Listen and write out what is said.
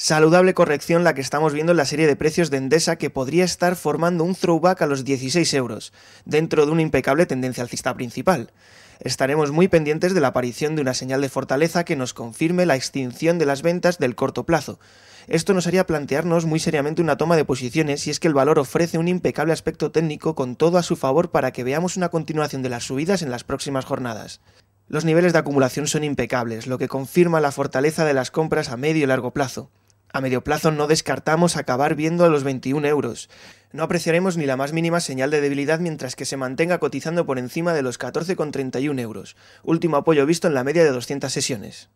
Saludable corrección la que estamos viendo en la serie de precios de Endesa que podría estar formando un throwback a los 16 euros, dentro de una impecable tendencia alcista principal. Estaremos muy pendientes de la aparición de una señal de fortaleza que nos confirme la extinción de las ventas del corto plazo. Esto nos haría plantearnos muy seriamente una toma de posiciones si es que el valor ofrece un impecable aspecto técnico con todo a su favor para que veamos una continuación de las subidas en las próximas jornadas. Los niveles de acumulación son impecables, lo que confirma la fortaleza de las compras a medio y largo plazo. A medio plazo no descartamos acabar viendo a los 21 euros. No apreciaremos ni la más mínima señal de debilidad mientras que se mantenga cotizando por encima de los 14,31 euros, último apoyo visto en la media de 200 sesiones.